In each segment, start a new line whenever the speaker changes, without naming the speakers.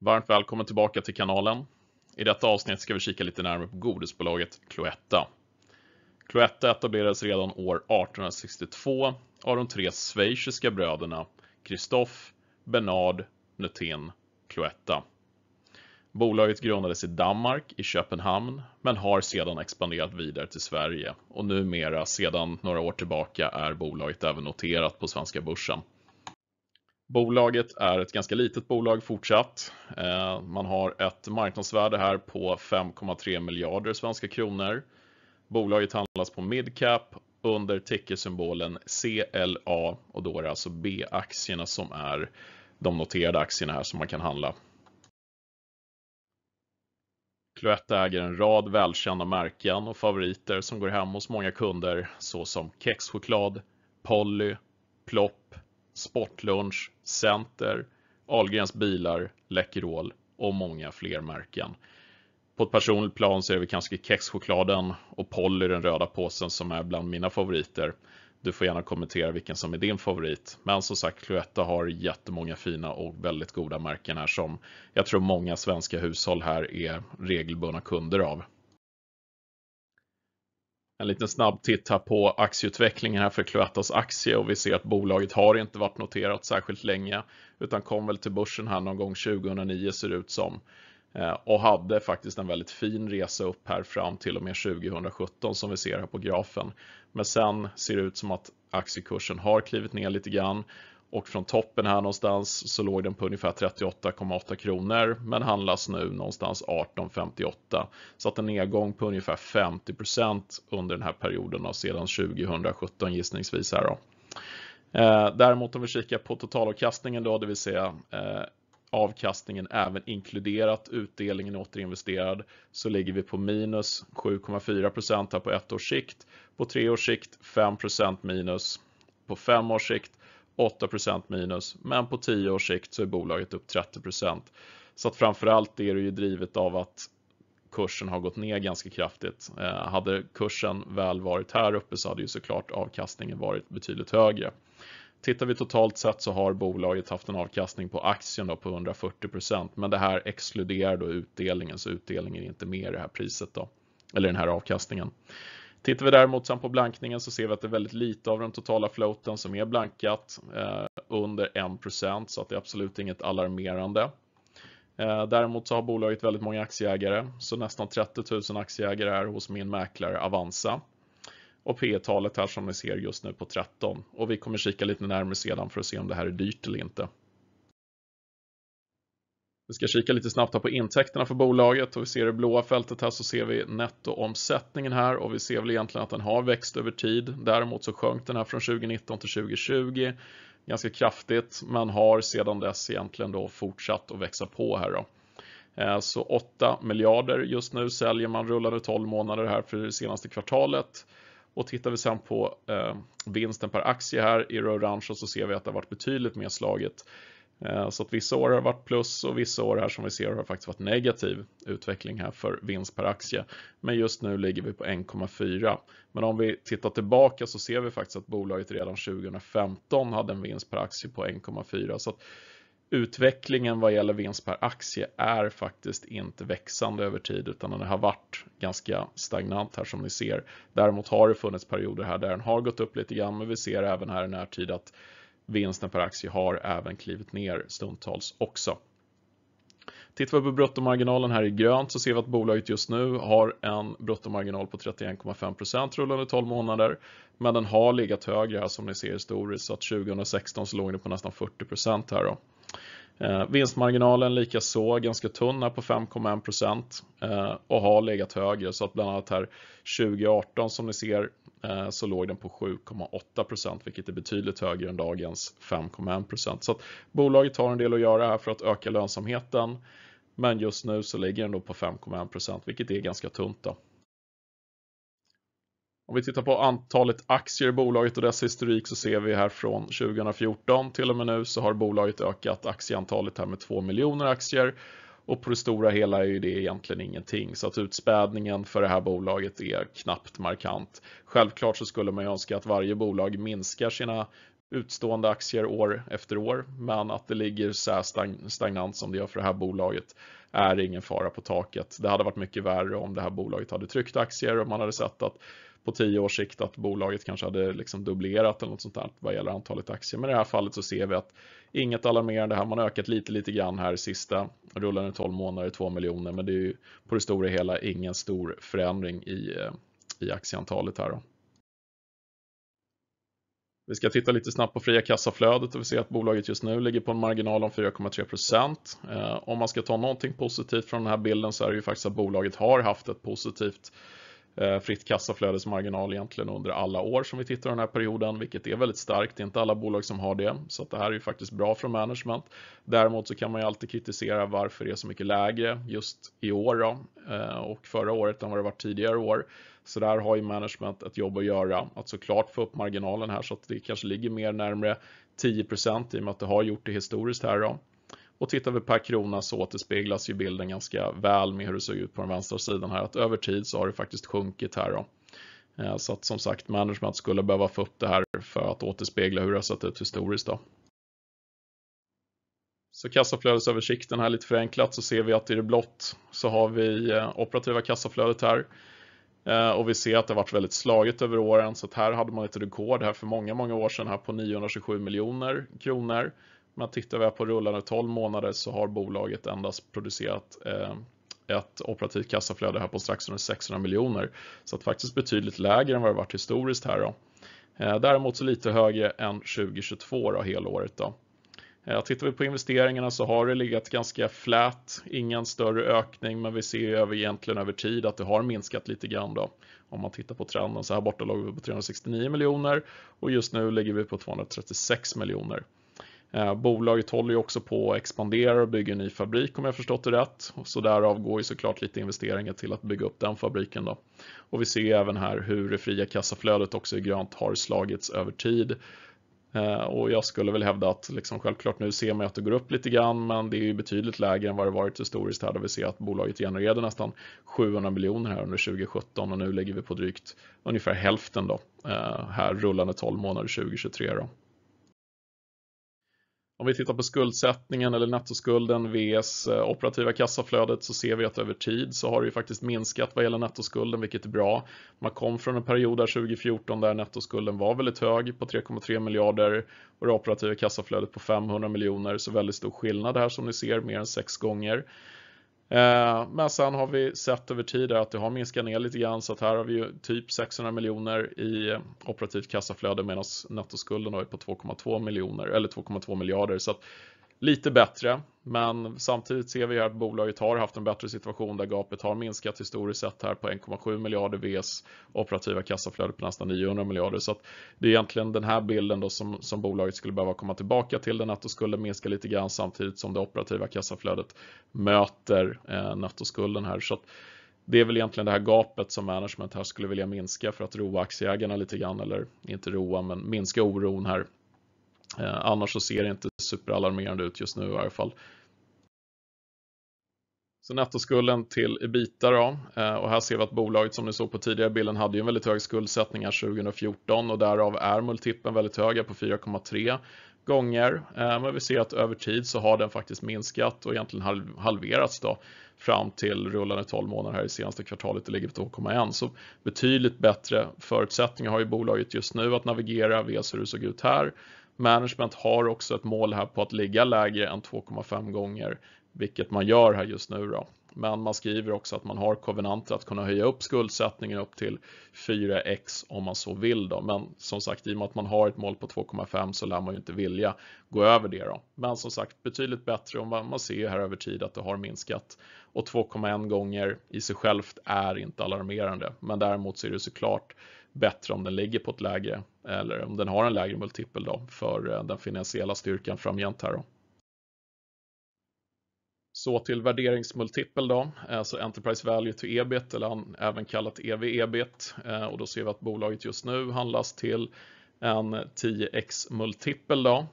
Varmt välkommen tillbaka till kanalen. I detta avsnitt ska vi kika lite närmare på godisbolaget Cloetta. Cloetta etablerades redan år 1862 av de tre schweiziska bröderna Christophe, Bernard, Nutin, Cloetta. Bolaget grundades i Danmark, i Köpenhamn, men har sedan expanderat vidare till Sverige och numera sedan några år tillbaka är bolaget även noterat på svenska börsen. Bolaget är ett ganska litet bolag fortsatt. Eh, man har ett marknadsvärde här på 5,3 miljarder svenska kronor. Bolaget handlas på midcap under tickersymbolen CLA och då är det alltså B-aktierna som är de noterade aktierna här som man kan handla. Cloetta äger en rad välkända märken och favoriter som går hem hos många kunder såsom kexchoklad, Polly, Plopp Sportlunch, Center, Ahlgrens bilar, Läkerol och många fler märken. På ett personligt plan så är det kanske kexchokladen och Polly, den röda påsen, som är bland mina favoriter. Du får gärna kommentera vilken som är din favorit. Men som sagt, Cloetta har jättemånga fina och väldigt goda märken här som jag tror många svenska hushåll här är regelbundna kunder av en liten snabb titt här på aktieutvecklingen här för Cloettas aktie och vi ser att bolaget har inte varit noterat särskilt länge utan kom väl till börsen här någon gång 2009 ser det ut som eh, och hade faktiskt en väldigt fin resa upp här fram till och med 2017 som vi ser här på grafen. Men sen ser det ut som att aktiekursen har klivit ner lite grann och från toppen här någonstans så låg den på ungefär 38,8 kronor men handlas nu någonstans 18,58. Så att en nedgång på ungefär 50 under den här perioden och sedan 2017 gissningsvis. Här då. Eh, däremot om vi kikar på totalavkastningen då, det vill säga eh, avkastningen även inkluderat utdelningen återinvesterad så ligger vi på minus 7,4 här på ett års sikt. På tre års sikt 5 minus. På fem års sikt 8 minus, men på 10 års sikt så är bolaget upp 30 Så att framförallt är det ju drivet av att kursen har gått ner ganska kraftigt. Eh, hade kursen väl varit här uppe så hade ju såklart avkastningen varit betydligt högre. Tittar vi totalt sett så har bolaget haft en avkastning på aktien då på 140 men det här exkluderar då utdelningen så utdelningen är inte med i det här priset då, eller den här avkastningen. Tittar vi däremot sen på blankningen så ser vi att det är väldigt lite av den totala floaten som är blankat eh, under 1% så att det är absolut inget alarmerande. Eh, däremot så har bolaget väldigt många aktieägare så nästan 30 000 aktieägare är hos min mäklare Avanza. Och P talet här som ni ser just nu på 13 och vi kommer kika lite närmare sedan för att se om det här är dyrt eller inte. Vi ska kika lite snabbt här på intäkterna för bolaget och vi ser det blåa fältet här så ser vi nettoomsättningen här och vi ser väl egentligen att den har växt över tid. Däremot så sjönk den här från 2019 till 2020 ganska kraftigt men har sedan dess egentligen då fortsatt att växa på här då. Eh, så 8 miljarder just nu säljer man rullande 12 månader här för det senaste kvartalet. Och tittar vi sen på eh, vinsten per aktie här i det orange så ser vi att det har varit betydligt mer slaget Eh, så att vissa år har varit plus och vissa år här som vi ser har faktiskt varit negativ utveckling här för vinst per aktie. Men just nu ligger vi på 1,4. Men om vi tittar tillbaka så ser vi faktiskt att bolaget redan 2015 hade en vinst per aktie på 1,4. Så att utvecklingen vad gäller vinst per aktie är faktiskt inte växande över tid utan den har varit ganska stagnant här som ni ser. Däremot har det funnits perioder här där den har gått upp lite grann men vi ser även här i närtid att vinsten per aktie har även klivit ner stundtals också. Tittar vi på bruttomarginalen här i grönt så ser vi att bolaget just nu har en bruttomarginal på 31,5 rullande 12 månader. Men den har legat högre här som ni ser historiskt så att 2016 så låg den på nästan 40 här då. Eh, vinstmarginalen lika så, ganska tunn här på 5,1 eh, och har legat högre så att bland annat här 2018 som ni ser eh, så låg den på 7,8 vilket är betydligt högre än dagens 5,1 Så att bolaget har en del att göra här för att öka lönsamheten men just nu så ligger den då på 5,1 vilket är ganska tunt. Då. Om vi tittar på antalet aktier i bolaget och dess historik så ser vi här från 2014 till och med nu så har bolaget ökat aktieantalet här med 2 miljoner aktier och på det stora hela är ju det egentligen ingenting så att utspädningen för det här bolaget är knappt markant. Självklart så skulle man ju önska att varje bolag minskar sina utstående aktier år efter år men att det ligger så här stagnant som det gör för det här bolaget är ingen fara på taket. Det hade varit mycket värre om det här bolaget hade tryckt aktier och man hade sett att på tio års sikt att bolaget kanske hade liksom dubblerat eller något sånt där vad gäller antalet aktier. Men i det här fallet så ser vi att inget alarmerande här. Man har ökat lite, lite grann här sista rullande 12 månader, 2 miljoner, men det är ju på det stora hela ingen stor förändring i, eh, i aktieantalet här. Då. Vi ska titta lite snabbt på fria kassaflödet och vi ser att bolaget just nu ligger på en marginal om 4,3 eh, Om man ska ta någonting positivt från den här bilden så är det ju faktiskt att bolaget har haft ett positivt Eh, fritt kassaflödesmarginal egentligen under alla år som vi tittar den här perioden, vilket är väldigt starkt. Det är inte alla bolag som har det, så det här är ju faktiskt bra från management. Däremot så kan man ju alltid kritisera varför det är så mycket lägre just i år då, eh, och förra året än vad det varit tidigare år. Så där har ju management ett jobb att göra, att såklart få upp marginalen här så att det kanske ligger mer närmre 10 i och med att det har gjort det historiskt här då. Och tittar vi per krona så återspeglas ju bilden ganska väl med hur det såg ut på den vänstra sidan här. Att över tid så har det faktiskt sjunkit här då. Eh, så att som sagt, management skulle behöva få upp det här för att återspegla hur det har sett ut historiskt. Då. Så kassaflödesöversikten här lite förenklat så ser vi att i det blått så har vi eh, operativa kassaflödet här. Eh, och vi ser att det varit väldigt slagigt över åren så att här hade man ett rekord här för många, många år sedan här på 927 miljoner kronor. Men tittar vi på rullande 12 månader så har bolaget endast producerat eh, ett operativt kassaflöde här på strax under 600 miljoner. Så att faktiskt betydligt lägre än vad det varit historiskt här då. Eh, däremot så lite högre än 2022 då, helåret då. Eh, tittar vi på investeringarna så har det legat ganska flat, ingen större ökning, men vi ser ju över, egentligen över tid att det har minskat lite grann då. Om man tittar på trenden så här borta låg vi på 369 miljoner och just nu ligger vi på 236 miljoner. Eh, bolaget håller ju också på att expandera och bygga en ny fabrik om jag förstått det rätt. Så därav går ju såklart lite investeringar till att bygga upp den fabriken. Då. Och vi ser ju även här hur det fria kassaflödet också i grönt har slagits över tid. Eh, och jag skulle väl hävda att liksom självklart nu ser man att det går upp lite grann men det är ju betydligt lägre än vad det varit historiskt här där vi ser att bolaget genererade nästan 700 miljoner här under 2017 och nu ligger vi på drygt ungefär hälften då eh, här rullande 12 månader 2023. Då. Om vi tittar på skuldsättningen eller nettoskulden vs eh, operativa kassaflödet så ser vi att över tid så har det ju faktiskt minskat vad gäller nettoskulden, vilket är bra. Man kom från en period där 2014 där nettoskulden var väldigt hög på 3,3 miljarder och det operativa kassaflödet på 500 miljoner, så väldigt stor skillnad här som ni ser, mer än sex gånger. Eh, men sen har vi sett över tid att det har minskat ner lite grann så att här har vi ju typ 600 miljoner i eh, operativt kassaflöde medan nettoskulden är på 2,2 miljoner eller 2,2 miljarder. Så lite bättre. Men samtidigt ser vi här att bolaget har haft en bättre situation där gapet har minskat historiskt sett här på 1,7 miljarder VS operativa kassaflöde på nästan 900 miljarder. Så det är egentligen den här bilden då som, som bolaget skulle behöva komma tillbaka till. Den skulle minska lite grann samtidigt som det operativa kassaflödet möter eh, nettoskulden här. Så det är väl egentligen det här gapet som management här skulle vilja minska för att roa aktieägarna lite grann eller inte roa men minska oron här Eh, annars så ser det inte superalarmerande ut just nu i varje fall. Så nettoskulden till ebita då. Eh, och här ser vi att bolaget som ni såg på tidigare bilden hade ju en väldigt hög skuldsättning här 2014 och därav är multipeln väldigt hög, på 4,3 gånger. Eh, men vi ser att över tid så har den faktiskt minskat och egentligen halverats då fram till rullande 12 månader här i senaste kvartalet, det ligger på 2,1. Så betydligt bättre förutsättningar har ju bolaget just nu att navigera vi ser hur det såg ut här Management har också ett mål här på att ligga lägre än 2,5 gånger, vilket man gör här just nu. Då. Men man skriver också att man har kovenanter att kunna höja upp skuldsättningen upp till 4x om man så vill. Då. Men som sagt, i och med att man har ett mål på 2,5 så lär man ju inte vilja gå över det. Då. Men som sagt, betydligt bättre om man, man ser ju här över tid att det har minskat. Och 2,1 gånger i sig självt är inte alarmerande, men däremot så är det såklart bättre om den ligger på ett lägre eller om den har en lägre multipel då för eh, den finansiella styrkan framgent här då. Så till värderingsmultipel då, alltså Enterprise Value to Ebit eller även kallat EV-Ebit eh, och då ser vi att bolaget just nu handlas till en 10x multipel då,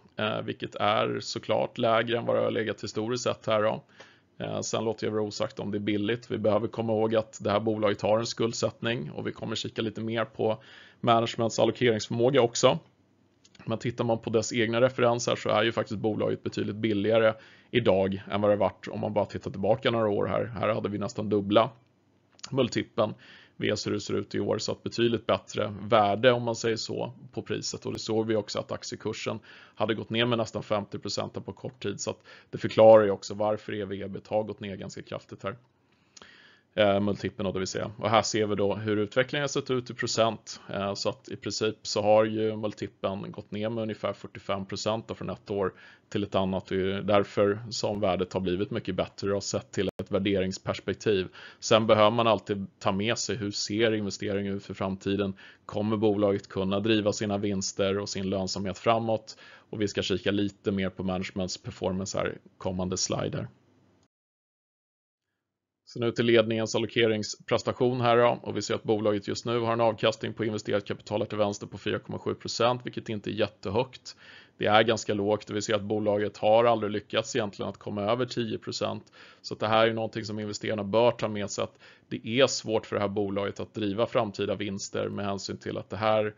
vilket är såklart lägre än vad det har legat historiskt sett här då. Eh, sen låter jag vara osagt om det är billigt. Vi behöver komma ihåg att det här bolaget har en skuldsättning och vi kommer kika lite mer på managements allokeringsförmåga också. Men tittar man på dess egna referenser så är ju faktiskt bolaget betydligt billigare idag än vad det varit om man bara tittar tillbaka några år här. Här hade vi nästan dubbla multipeln. VS, hur det ser ut i år så att betydligt bättre värde om man säger så på priset och det såg vi också att aktiekursen hade gått ner med nästan 50 på kort tid så att det förklarar ju också varför EV ebit har gått ner ganska kraftigt här eh, multipeln vi ser. Och här ser vi då hur utvecklingen har sett ut i procent. Eh, så att i princip så har ju multipeln gått ner med ungefär 45 procent från ett år till ett annat. Det är därför som värdet har blivit mycket bättre och sett till ett värderingsperspektiv. Sen behöver man alltid ta med sig hur ser investeringen ut för framtiden? Kommer bolaget kunna driva sina vinster och sin lönsamhet framåt? Och vi ska kika lite mer på managements performance här kommande slider. Så nu till ledningens allokeringsprestation här då, och vi ser att bolaget just nu har en avkastning på investerat kapital här till vänster på 4,7 vilket inte är jättehögt. Det är ganska lågt och vi ser att bolaget har aldrig lyckats egentligen att komma över 10 Så det här är någonting som investerarna bör ta med sig att det är svårt för det här bolaget att driva framtida vinster med hänsyn till att det här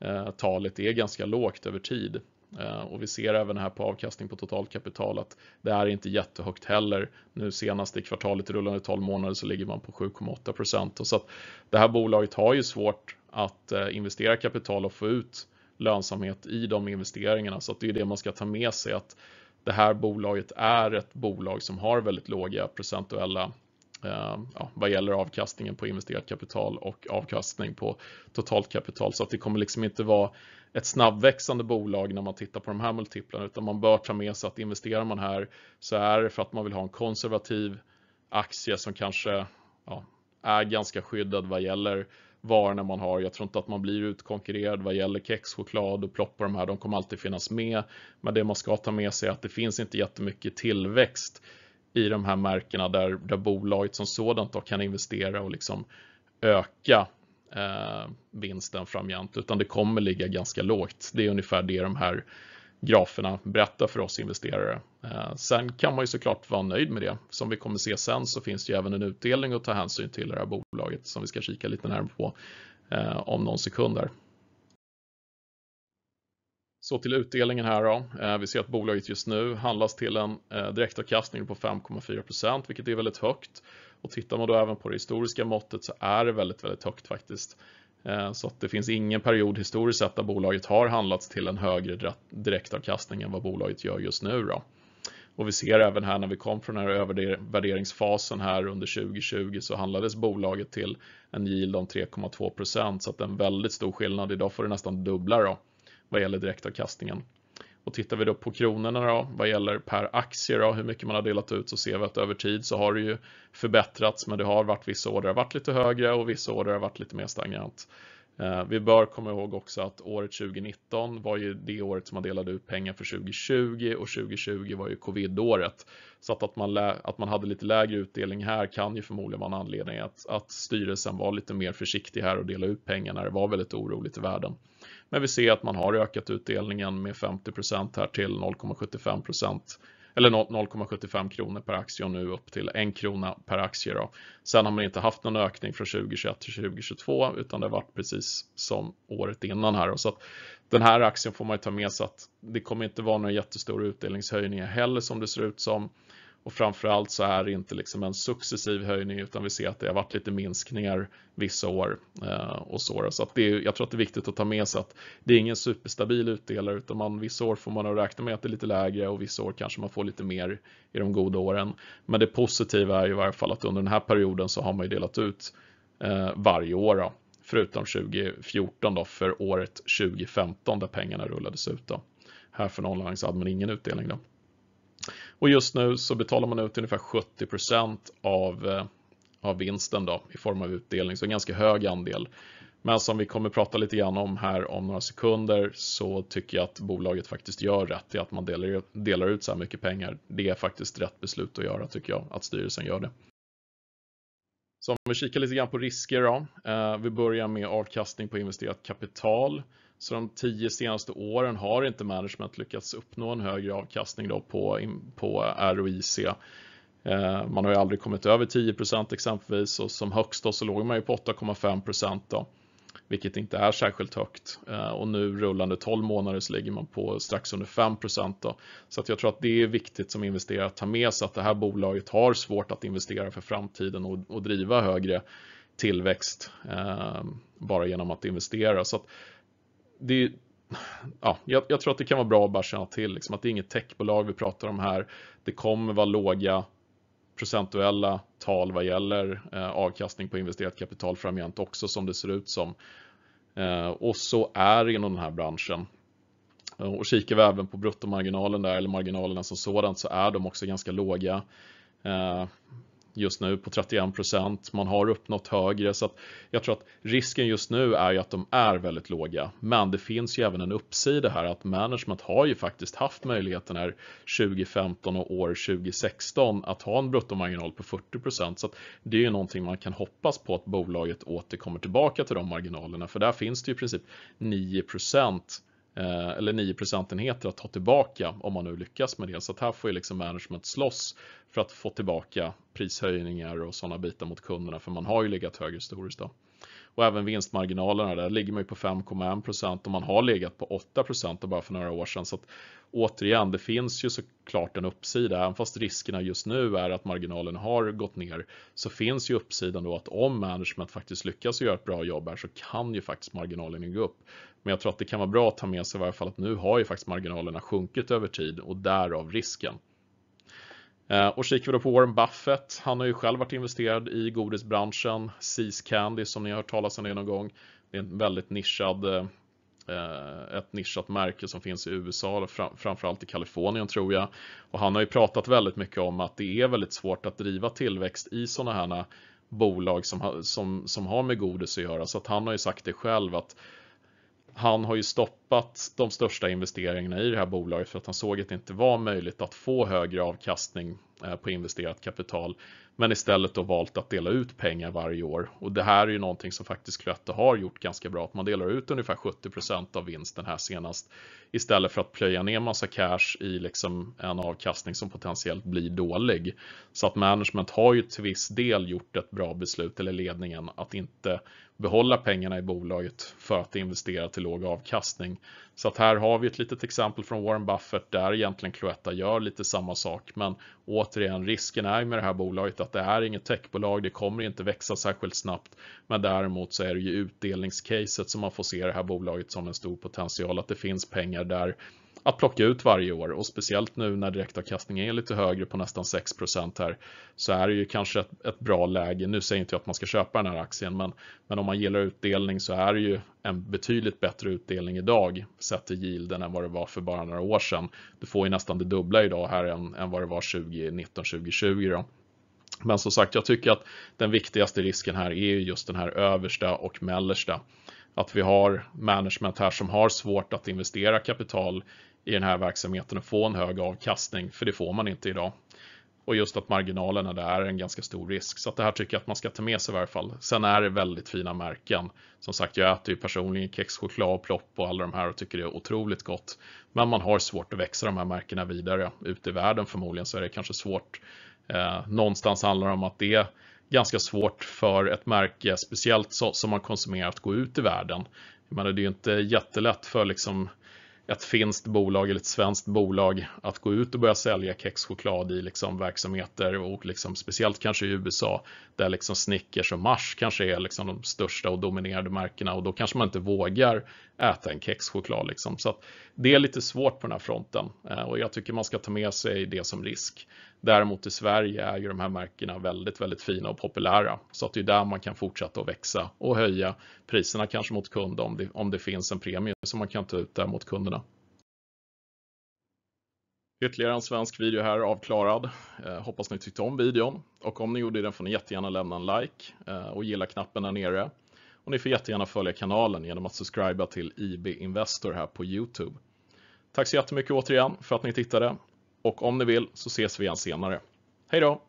eh, talet är ganska lågt över tid. Eh, och vi ser även här på avkastning på totalkapital att det är inte jättehögt heller. Nu senast i kvartalet i rullande 12 månader så ligger man på 7,8 procent. Så att det här bolaget har ju svårt att eh, investera kapital och få ut lönsamhet i de investeringarna. Så att det är det man ska ta med sig att det här bolaget är ett bolag som har väldigt låga procentuella Eh, ja, vad gäller avkastningen på investerat kapital och avkastning på totalt kapital. Så att det kommer liksom inte vara ett snabbväxande bolag när man tittar på de här multiplarna utan man bör ta med sig att investerar man här så är det för att man vill ha en konservativ aktie som kanske ja, är ganska skyddad vad gäller varorna man har. Jag tror inte att man blir utkonkurrerad vad gäller kex, choklad och plopp och de här. De kommer alltid finnas med. Men det man ska ta med sig är att det finns inte jättemycket tillväxt i de här märkena där, där bolaget som sådant då kan investera och liksom öka eh, vinsten framgent, utan det kommer ligga ganska lågt. Det är ungefär det de här graferna berättar för oss investerare. Eh, sen kan man ju såklart vara nöjd med det. Som vi kommer se sen så finns det ju även en utdelning att ta hänsyn till i det här bolaget som vi ska kika lite närmare på eh, om någon sekund. Där. Så till utdelningen här då. Eh, vi ser att bolaget just nu handlas till en eh, direktavkastning på 5,4 vilket är väldigt högt. Och tittar man då även på det historiska måttet så är det väldigt, väldigt högt faktiskt. Eh, så att det finns ingen period historiskt sett där bolaget har handlats till en högre direktavkastning än vad bolaget gör just nu. Då. Och vi ser även här när vi kom från den här övervärderingsfasen här under 2020 så handlades bolaget till en yield om 3,2 så att det är en väldigt stor skillnad. Idag får det nästan dubbla. Då vad gäller direktavkastningen. Och tittar vi då på kronorna då, vad gäller per aktie då, hur mycket man har delat ut så ser vi att över tid så har det ju förbättrats men det har varit vissa år där det har varit lite högre och vissa år där det har varit lite mer stagnant. Eh, vi bör komma ihåg också att året 2019 var ju det året som man delade ut pengar för 2020 och 2020 var ju covid-året. Så att, att, man, att man hade lite lägre utdelning här kan ju förmodligen vara en anledning att, att styrelsen var lite mer försiktig här och dela ut pengar när det var väldigt oroligt i världen. Men vi ser att man har ökat utdelningen med 50 här till 0,75 eller 0,75 kronor per aktie och nu upp till 1 krona per aktie. Då. Sen har man inte haft någon ökning från 2021 till 2022 utan det har varit precis som året innan här. Och så den här aktien får man ta med sig att det kommer inte vara några jättestora utdelningshöjningar heller som det ser ut som. Och framförallt så är det inte liksom en successiv höjning utan vi ser att det har varit lite minskningar vissa år eh, och så. Så att det är, jag tror att det är viktigt att ta med sig att det är ingen superstabil utdelare utan man, vissa år får man räkna med att det är lite lägre och vissa år kanske man får lite mer i de goda åren. Men det positiva är ju i varje fall att under den här perioden så har man ju delat ut eh, varje år då, förutom 2014 då för året 2015 där pengarna rullades ut då. Här för någon online så hade man ingen utdelning då. Och just nu så betalar man ut ungefär 70 av, eh, av vinsten då, i form av utdelning, så en ganska hög andel. Men som vi kommer prata lite grann om här om några sekunder så tycker jag att bolaget faktiskt gör rätt i att man delar, delar ut så här mycket pengar. Det är faktiskt rätt beslut att göra tycker jag, att styrelsen gör det. Så om vi kikar lite grann på risker då. Eh, vi börjar med avkastning på investerat kapital. Så de tio senaste åren har inte management lyckats uppnå en högre avkastning då på, på ROIC. Eh, man har ju aldrig kommit över 10 exempelvis och som högst då så låg man ju på 8,5 då vilket inte är särskilt högt. Eh, och nu rullande 12 månader så ligger man på strax under 5 då. Så att jag tror att det är viktigt som investerare att ta med sig att det här bolaget har svårt att investera för framtiden och, och driva högre tillväxt eh, bara genom att investera. Så att det, ja, jag, jag, tror att det kan vara bra att bara känna till liksom, att det är inget techbolag vi pratar om här. Det kommer vara låga procentuella tal vad gäller eh, avkastning på investerat kapital framgent också som det ser ut som. Eh, och så är det inom den här branschen. Eh, och kikar vi även på bruttomarginalen där eller marginalerna som sådant så är de också ganska låga just nu på 31 procent. Man har uppnått högre så att jag tror att risken just nu är ju att de är väldigt låga. Men det finns ju även en uppsida här att management har ju faktiskt haft möjligheten här 2015 och år 2016 att ha en bruttomarginal på 40 procent. Så att det är ju någonting man kan hoppas på att bolaget återkommer tillbaka till de marginalerna för där finns det ju i princip 9 procent Eh, eller 9 procentenheter att ta tillbaka om man nu lyckas med det. Så att här får ju liksom management slåss för att få tillbaka prishöjningar och sådana bitar mot kunderna för man har ju legat högre historiskt. Då. Och även vinstmarginalerna, där ligger man ju på 5,1 procent och man har legat på 8 procent bara för några år sedan. Så att, återigen, det finns ju såklart en uppsida. Även fast riskerna just nu är att marginalen har gått ner så finns ju uppsidan då att om management faktiskt lyckas göra ett bra jobb här så kan ju faktiskt marginalen gå upp. Men jag tror att det kan vara bra att ta med sig i varje fall att nu har ju faktiskt marginalerna sjunkit över tid och därav risken. Eh, och kikar vi då på Warren Buffett, han har ju själv varit investerad i godisbranschen, Seas Candy som ni har hört talas om det någon gång. Det är en väldigt nischad, eh, ett nischat märke som finns i USA, framförallt i Kalifornien tror jag. Och han har ju pratat väldigt mycket om att det är väldigt svårt att driva tillväxt i sådana här bolag som, som, som har med godis att göra. Så att han har ju sagt det själv att han har ju stoppat de största investeringarna i det här bolaget för att han såg att det inte var möjligt att få högre avkastning eh, på investerat kapital. Men istället då valt att dela ut pengar varje år. Och det här är ju någonting som faktiskt Cloetta har gjort ganska bra. Att man delar ut ungefär 70% av vinsten här senast. Istället för att plöja ner massa cash i liksom en avkastning som potentiellt blir dålig. Så att management har ju till viss del gjort ett bra beslut, eller ledningen, att inte behålla pengarna i bolaget för att investera till låg avkastning. Så att här har vi ett litet exempel från Warren Buffett där egentligen Cloetta gör lite samma sak. Men återigen, risken är med det här bolaget att det är inget techbolag, det kommer inte växa särskilt snabbt. Men däremot så är det ju utdelningscaset som man får se det här bolaget som en stor potential, att det finns pengar där att plocka ut varje år och speciellt nu när direktavkastningen är lite högre på nästan 6 här så är det ju kanske ett, ett, bra läge. Nu säger inte jag att man ska köpa den här aktien men, men om man gillar utdelning så är det ju en betydligt bättre utdelning idag sett till yielden än vad det var för bara några år sedan. Du får ju nästan det dubbla idag här än, än vad det var 2019, 2020 då. Men som sagt, jag tycker att den viktigaste risken här är just den här översta och mellersta att vi har management här som har svårt att investera kapital i den här verksamheten och få en hög avkastning, för det får man inte idag. Och just att marginalerna där är en ganska stor risk. Så att det här tycker jag att man ska ta med sig i varje fall. Sen är det väldigt fina märken. Som sagt, jag äter ju personligen Kex Choklad, plopp och alla de här och tycker det är otroligt gott. Men man har svårt att växa de här märkena vidare. Ute i världen förmodligen så är det kanske svårt. Eh, någonstans handlar det om att det är ganska svårt för ett märke, speciellt så, som man konsumerar, att gå ut i världen. Jag menar, det är ju inte jättelätt för liksom ett finskt bolag eller ett svenskt bolag att gå ut och börja sälja kexchoklad i liksom verksamheter och liksom speciellt kanske i USA där liksom Snickers och Mars kanske är liksom de största och dominerade märkena och då kanske man inte vågar äta en kexchoklad liksom. Så det är lite svårt på den här fronten eh, och jag tycker man ska ta med sig det som risk. Däremot i Sverige är ju de här märkena väldigt, väldigt fina och populära. Så att det är där man kan fortsätta att växa och höja priserna kanske mot kund om det, om det finns en premie som man kan ta ut där mot kunderna. Ytterligare en svensk video här avklarad. Eh, hoppas ni tyckte om videon och om ni gjorde det får ni jättegärna lämna en like eh, och gilla-knappen där nere. Och ni får jättegärna följa kanalen genom att subscriba till IB Investor här på Youtube. Tack så jättemycket återigen för att ni tittade och om ni vill så ses vi igen senare. Hej då!